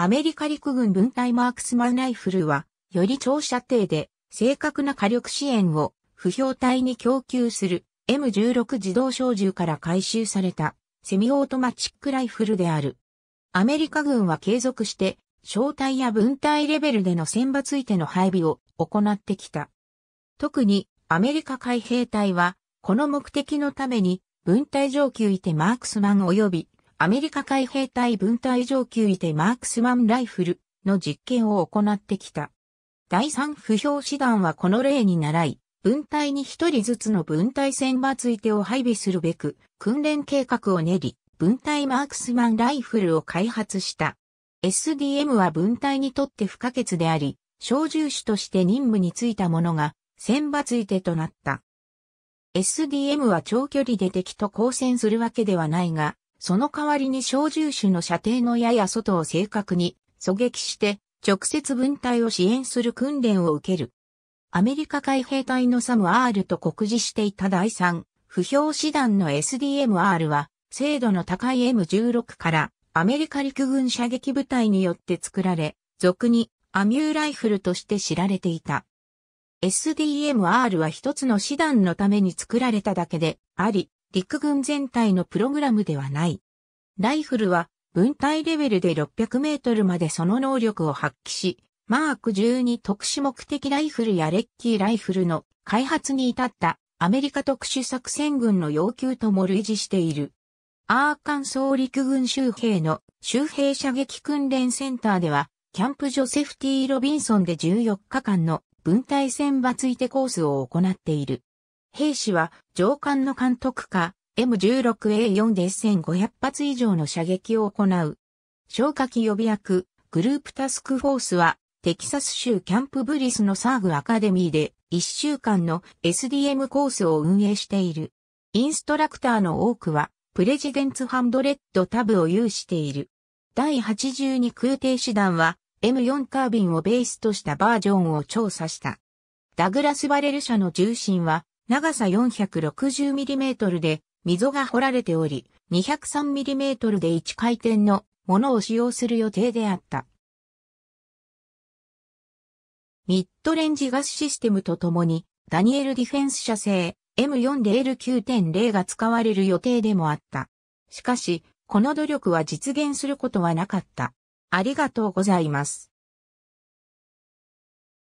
アメリカ陸軍分隊マークスマンライフルは、より長射程で正確な火力支援を不評体に供給する M16 自動小銃から回収されたセミオートマチックライフルである。アメリカ軍は継続して小隊や分隊レベルでの選抜いての配備を行ってきた。特にアメリカ海兵隊はこの目的のために分隊上級いてマークスマン及びアメリカ海兵隊分隊上級位でマークスマンライフルの実験を行ってきた。第三不評師団はこの例に倣い、分隊に一人ずつの分隊選抜いてを配備するべく、訓練計画を練り、分隊マークスマンライフルを開発した。SDM は分隊にとって不可欠であり、小銃手として任務に就いた者が、選抜いてとなった。SDM は長距離で敵と交戦するわけではないが、その代わりに小銃手の射程のやや外を正確に狙撃して直接分隊を支援する訓練を受ける。アメリカ海兵隊のサムアールと告示していた第3、不評師団の SDMR は、精度の高い M16 からアメリカ陸軍射撃部隊によって作られ、俗にアミューライフルとして知られていた。SDMR は一つの師団のために作られただけであり、陸軍全体のプログラムではない。ライフルは分隊レベルで600メートルまでその能力を発揮し、マーク12特殊目的ライフルやレッキーライフルの開発に至ったアメリカ特殊作戦軍の要求とも類似している。アーカンソー陸軍周兵の周兵射撃訓練センターでは、キャンプジョセフティ・ロビンソンで14日間の分隊選抜いてコースを行っている。兵士は上官の監督下 M16A4 で1500発以上の射撃を行う。消火器予備役グループタスクフォースはテキサス州キャンプブリスのサーグアカデミーで1週間の SDM コースを運営している。インストラクターの多くはプレジデンツハンドレッドタブを有している。第82空挺師団は M4 カービンをベースとしたバージョンを調査した。ダグラスバレル社の重心は長さ 460mm で溝が掘られており、203mm で1回転のものを使用する予定であった。ミッドレンジガスシステムとともに、ダニエルディフェンス社製 m 4で l 9 0が使われる予定でもあった。しかし、この努力は実現することはなかった。ありがとうございます。